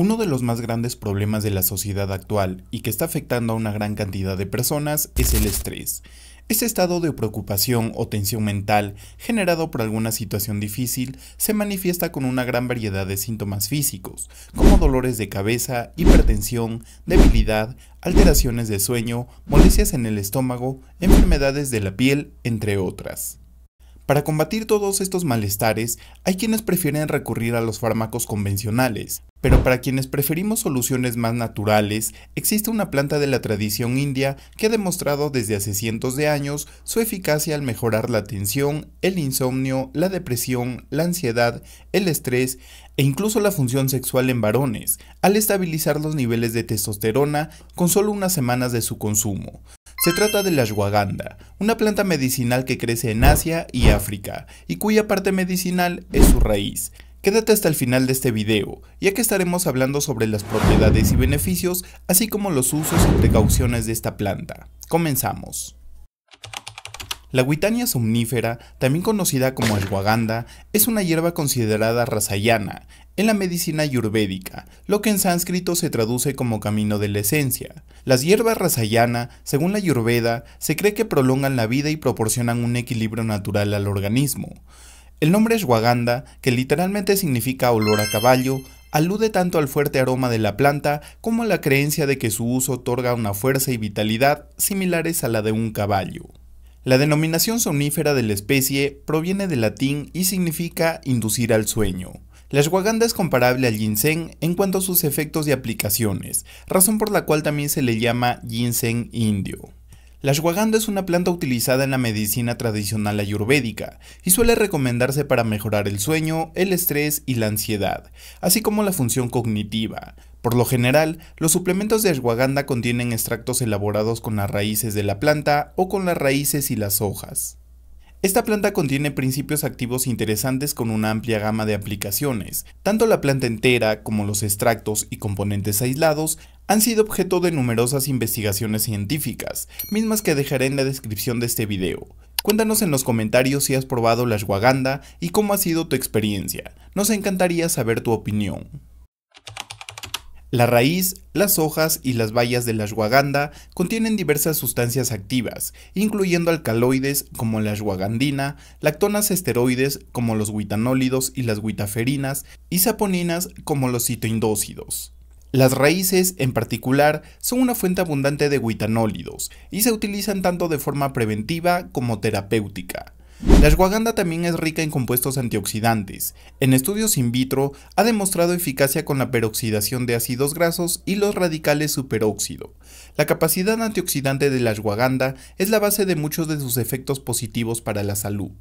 Uno de los más grandes problemas de la sociedad actual y que está afectando a una gran cantidad de personas es el estrés. Este estado de preocupación o tensión mental generado por alguna situación difícil se manifiesta con una gran variedad de síntomas físicos, como dolores de cabeza, hipertensión, debilidad, alteraciones de sueño, molestias en el estómago, enfermedades de la piel, entre otras. Para combatir todos estos malestares, hay quienes prefieren recurrir a los fármacos convencionales, pero para quienes preferimos soluciones más naturales, existe una planta de la tradición india que ha demostrado desde hace cientos de años su eficacia al mejorar la tensión, el insomnio, la depresión, la ansiedad, el estrés e incluso la función sexual en varones, al estabilizar los niveles de testosterona con solo unas semanas de su consumo. Se trata de la ashwagandha, una planta medicinal que crece en Asia y África, y cuya parte medicinal es su raíz. Quédate hasta el final de este video, ya que estaremos hablando sobre las propiedades y beneficios, así como los usos y precauciones de esta planta. Comenzamos. La guitania somnífera, también conocida como ashwagandha, es una hierba considerada rasayana en la medicina ayurvédica, lo que en sánscrito se traduce como camino de la esencia. Las hierbas rasayana, según la ayurveda, se cree que prolongan la vida y proporcionan un equilibrio natural al organismo. El nombre ashwagandha, que literalmente significa olor a caballo, alude tanto al fuerte aroma de la planta como a la creencia de que su uso otorga una fuerza y vitalidad similares a la de un caballo. La denominación somnífera de la especie proviene del latín y significa inducir al sueño. La ashwagandha es comparable al ginseng en cuanto a sus efectos y aplicaciones, razón por la cual también se le llama ginseng indio. La ashwagandha es una planta utilizada en la medicina tradicional ayurvédica y suele recomendarse para mejorar el sueño, el estrés y la ansiedad, así como la función cognitiva. Por lo general, los suplementos de ashwagandha contienen extractos elaborados con las raíces de la planta o con las raíces y las hojas. Esta planta contiene principios activos interesantes con una amplia gama de aplicaciones. Tanto la planta entera como los extractos y componentes aislados han sido objeto de numerosas investigaciones científicas, mismas que dejaré en la descripción de este video. Cuéntanos en los comentarios si has probado la ashwagandha y cómo ha sido tu experiencia. Nos encantaría saber tu opinión. La raíz, las hojas y las bayas de la ashwagandha contienen diversas sustancias activas, incluyendo alcaloides como la ashwagandina, lactonas esteroides como los guitanólidos y las guitaferinas y saponinas como los citoindócidos. Las raíces, en particular, son una fuente abundante de guitanólidos y se utilizan tanto de forma preventiva como terapéutica. La ashwagandha también es rica en compuestos antioxidantes. En estudios in vitro ha demostrado eficacia con la peroxidación de ácidos grasos y los radicales superóxido. La capacidad antioxidante de la ashwagandha es la base de muchos de sus efectos positivos para la salud.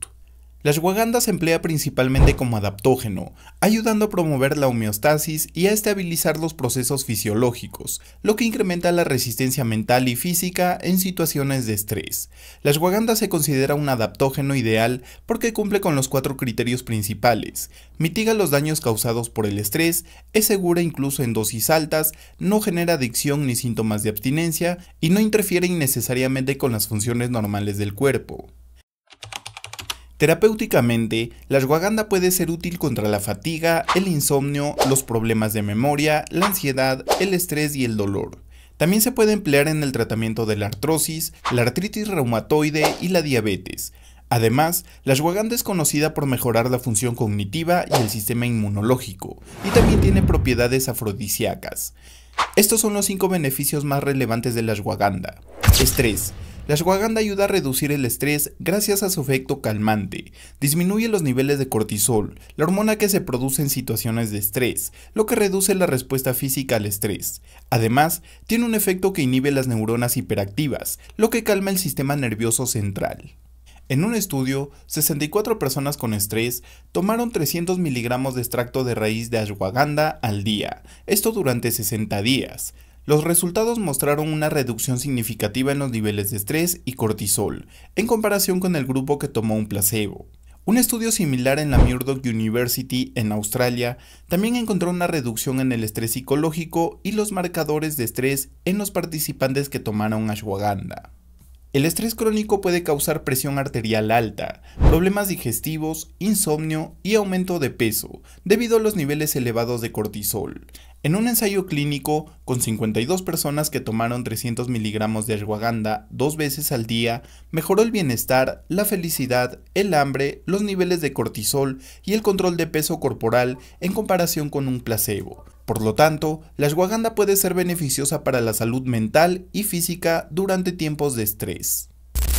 La ashwagandha se emplea principalmente como adaptógeno, ayudando a promover la homeostasis y a estabilizar los procesos fisiológicos, lo que incrementa la resistencia mental y física en situaciones de estrés. La ashwagandha se considera un adaptógeno ideal porque cumple con los cuatro criterios principales, mitiga los daños causados por el estrés, es segura incluso en dosis altas, no genera adicción ni síntomas de abstinencia y no interfiere innecesariamente con las funciones normales del cuerpo. Terapéuticamente, la ashwagandha puede ser útil contra la fatiga, el insomnio, los problemas de memoria, la ansiedad, el estrés y el dolor. También se puede emplear en el tratamiento de la artrosis, la artritis reumatoide y la diabetes. Además, la ashwagandha es conocida por mejorar la función cognitiva y el sistema inmunológico, y también tiene propiedades afrodisíacas. Estos son los cinco beneficios más relevantes de la ashwagandha. Estrés. La ashwagandha ayuda a reducir el estrés gracias a su efecto calmante, disminuye los niveles de cortisol, la hormona que se produce en situaciones de estrés, lo que reduce la respuesta física al estrés. Además, tiene un efecto que inhibe las neuronas hiperactivas, lo que calma el sistema nervioso central. En un estudio, 64 personas con estrés tomaron 300 miligramos de extracto de raíz de ashwagandha al día, esto durante 60 días. Los resultados mostraron una reducción significativa en los niveles de estrés y cortisol, en comparación con el grupo que tomó un placebo. Un estudio similar en la Murdoch University en Australia también encontró una reducción en el estrés psicológico y los marcadores de estrés en los participantes que tomaron ashwagandha. El estrés crónico puede causar presión arterial alta, problemas digestivos, insomnio y aumento de peso, debido a los niveles elevados de cortisol. En un ensayo clínico con 52 personas que tomaron 300 miligramos de ashwagandha dos veces al día, mejoró el bienestar, la felicidad, el hambre, los niveles de cortisol y el control de peso corporal en comparación con un placebo. Por lo tanto, la ashwagandha puede ser beneficiosa para la salud mental y física durante tiempos de estrés.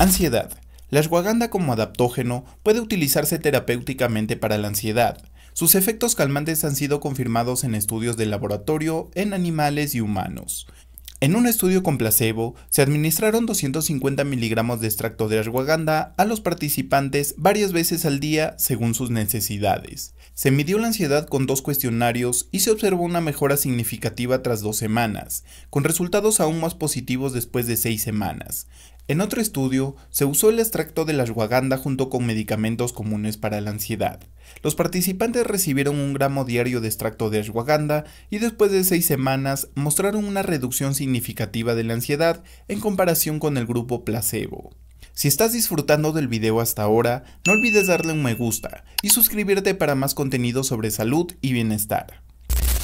Ansiedad. La ashwagandha como adaptógeno puede utilizarse terapéuticamente para la ansiedad, sus efectos calmantes han sido confirmados en estudios de laboratorio en animales y humanos. En un estudio con placebo, se administraron 250 miligramos de extracto de ashwagandha a los participantes varias veces al día según sus necesidades. Se midió la ansiedad con dos cuestionarios y se observó una mejora significativa tras dos semanas, con resultados aún más positivos después de seis semanas. En otro estudio, se usó el extracto de la ashwagandha junto con medicamentos comunes para la ansiedad. Los participantes recibieron un gramo diario de extracto de ashwagandha y después de seis semanas mostraron una reducción significativa de la ansiedad en comparación con el grupo placebo. Si estás disfrutando del video hasta ahora, no olvides darle un me gusta y suscribirte para más contenido sobre salud y bienestar.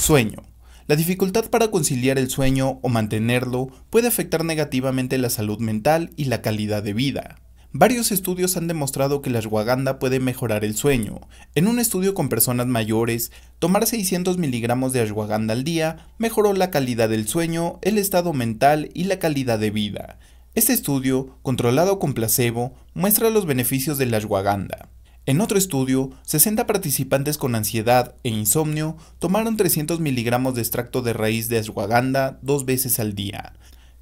Sueño. La dificultad para conciliar el sueño o mantenerlo puede afectar negativamente la salud mental y la calidad de vida. Varios estudios han demostrado que la ashwagandha puede mejorar el sueño. En un estudio con personas mayores, tomar 600 miligramos de ashwagandha al día mejoró la calidad del sueño, el estado mental y la calidad de vida. Este estudio, controlado con placebo, muestra los beneficios de la ashwagandha. En otro estudio, 60 participantes con ansiedad e insomnio tomaron 300 miligramos de extracto de raíz de ashwagandha dos veces al día.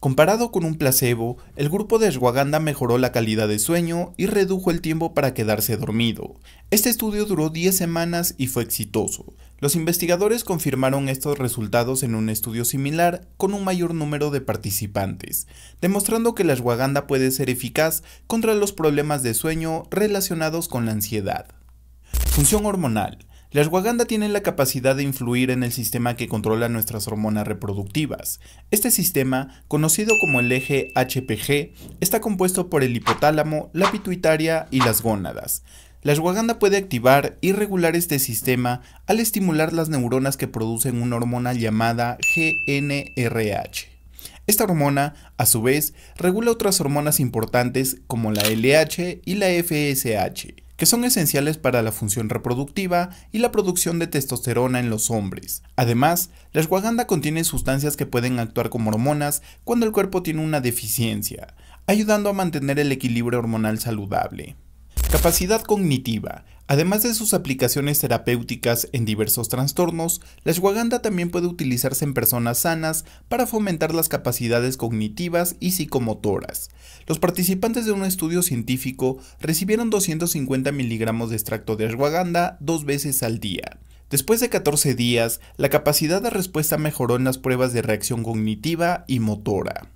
Comparado con un placebo, el grupo de ashwagandha mejoró la calidad de sueño y redujo el tiempo para quedarse dormido. Este estudio duró 10 semanas y fue exitoso. Los investigadores confirmaron estos resultados en un estudio similar con un mayor número de participantes, demostrando que la ashwagandha puede ser eficaz contra los problemas de sueño relacionados con la ansiedad. Función hormonal. La ashwagandha tiene la capacidad de influir en el sistema que controla nuestras hormonas reproductivas. Este sistema, conocido como el eje HPG, está compuesto por el hipotálamo, la pituitaria y las gónadas. La ashwagandha puede activar y regular este sistema al estimular las neuronas que producen una hormona llamada GNRH. Esta hormona, a su vez, regula otras hormonas importantes como la LH y la FSH, que son esenciales para la función reproductiva y la producción de testosterona en los hombres. Además, la ashwagandha contiene sustancias que pueden actuar como hormonas cuando el cuerpo tiene una deficiencia, ayudando a mantener el equilibrio hormonal saludable. Capacidad cognitiva. Además de sus aplicaciones terapéuticas en diversos trastornos, la ashwagandha también puede utilizarse en personas sanas para fomentar las capacidades cognitivas y psicomotoras. Los participantes de un estudio científico recibieron 250 miligramos de extracto de ashwagandha dos veces al día. Después de 14 días, la capacidad de respuesta mejoró en las pruebas de reacción cognitiva y motora.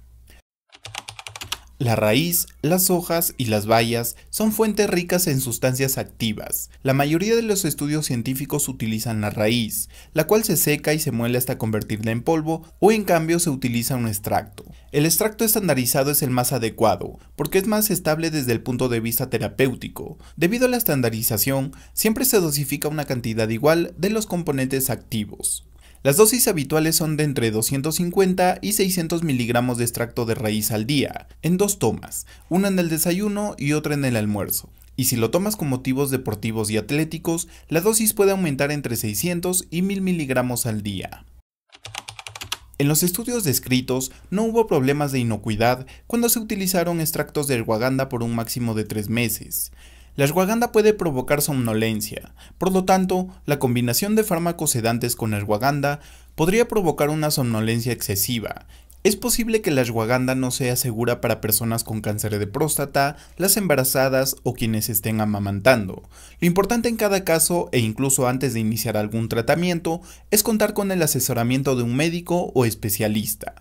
La raíz, las hojas y las bayas son fuentes ricas en sustancias activas. La mayoría de los estudios científicos utilizan la raíz, la cual se seca y se muele hasta convertirla en polvo o en cambio se utiliza un extracto. El extracto estandarizado es el más adecuado, porque es más estable desde el punto de vista terapéutico. Debido a la estandarización, siempre se dosifica una cantidad igual de los componentes activos. Las dosis habituales son de entre 250 y 600 miligramos de extracto de raíz al día, en dos tomas, una en el desayuno y otra en el almuerzo. Y si lo tomas con motivos deportivos y atléticos, la dosis puede aumentar entre 600 y 1000 miligramos al día. En los estudios descritos no hubo problemas de inocuidad cuando se utilizaron extractos de ashwagandha por un máximo de 3 meses. La ashwagandha puede provocar somnolencia, por lo tanto, la combinación de fármacos sedantes con ashwagandha podría provocar una somnolencia excesiva. Es posible que la ashwagandha no sea segura para personas con cáncer de próstata, las embarazadas o quienes estén amamantando. Lo importante en cada caso e incluso antes de iniciar algún tratamiento es contar con el asesoramiento de un médico o especialista.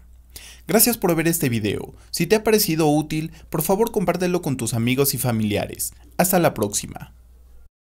Gracias por ver este video. Si te ha parecido útil, por favor compártelo con tus amigos y familiares. Hasta la próxima.